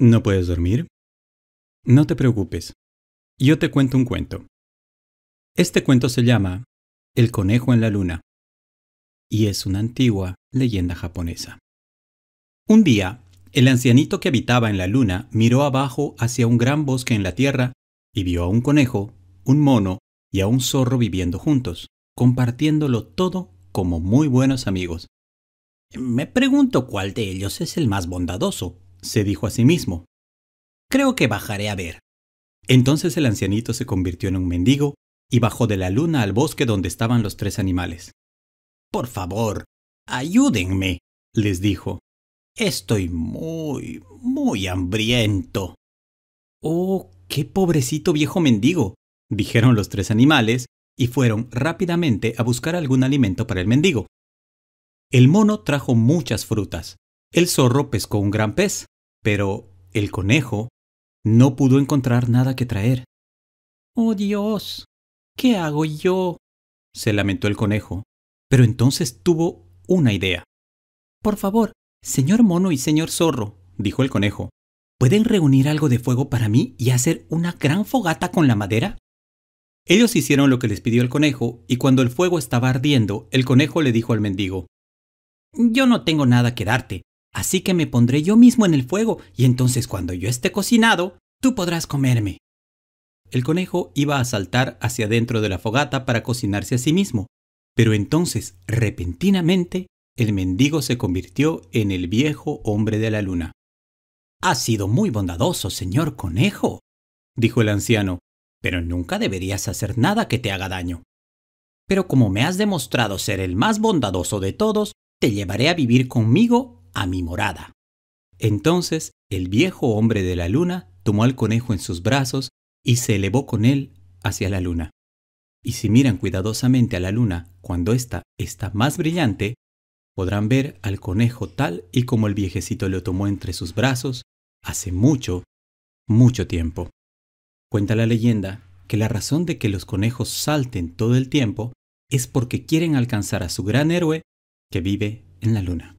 ¿No puedes dormir? No te preocupes. Yo te cuento un cuento. Este cuento se llama El conejo en la luna y es una antigua leyenda japonesa. Un día, el ancianito que habitaba en la luna miró abajo hacia un gran bosque en la tierra y vio a un conejo, un mono y a un zorro viviendo juntos, compartiéndolo todo como muy buenos amigos. Me pregunto cuál de ellos es el más bondadoso, se dijo a sí mismo. Creo que bajaré a ver. Entonces el ancianito se convirtió en un mendigo y bajó de la luna al bosque donde estaban los tres animales. Por favor, ayúdenme, les dijo. Estoy muy, muy hambriento. Oh, qué pobrecito viejo mendigo, dijeron los tres animales, y fueron rápidamente a buscar algún alimento para el mendigo. El mono trajo muchas frutas, el zorro pescó un gran pez, pero el conejo no pudo encontrar nada que traer. Oh Dios, ¿qué hago yo? se lamentó el conejo, pero entonces tuvo una idea. Por favor, señor mono y señor zorro, dijo el conejo, ¿pueden reunir algo de fuego para mí y hacer una gran fogata con la madera? Ellos hicieron lo que les pidió el conejo, y cuando el fuego estaba ardiendo, el conejo le dijo al mendigo, Yo no tengo nada que darte, Así que me pondré yo mismo en el fuego y entonces cuando yo esté cocinado, tú podrás comerme. El conejo iba a saltar hacia dentro de la fogata para cocinarse a sí mismo, pero entonces, repentinamente, el mendigo se convirtió en el viejo hombre de la luna. Ha sido muy bondadoso, señor conejo, dijo el anciano, pero nunca deberías hacer nada que te haga daño. Pero como me has demostrado ser el más bondadoso de todos, te llevaré a vivir conmigo a mi morada. Entonces el viejo hombre de la luna tomó al conejo en sus brazos y se elevó con él hacia la luna. Y si miran cuidadosamente a la luna cuando ésta está más brillante, podrán ver al conejo tal y como el viejecito lo tomó entre sus brazos hace mucho, mucho tiempo. Cuenta la leyenda que la razón de que los conejos salten todo el tiempo es porque quieren alcanzar a su gran héroe que vive en la luna.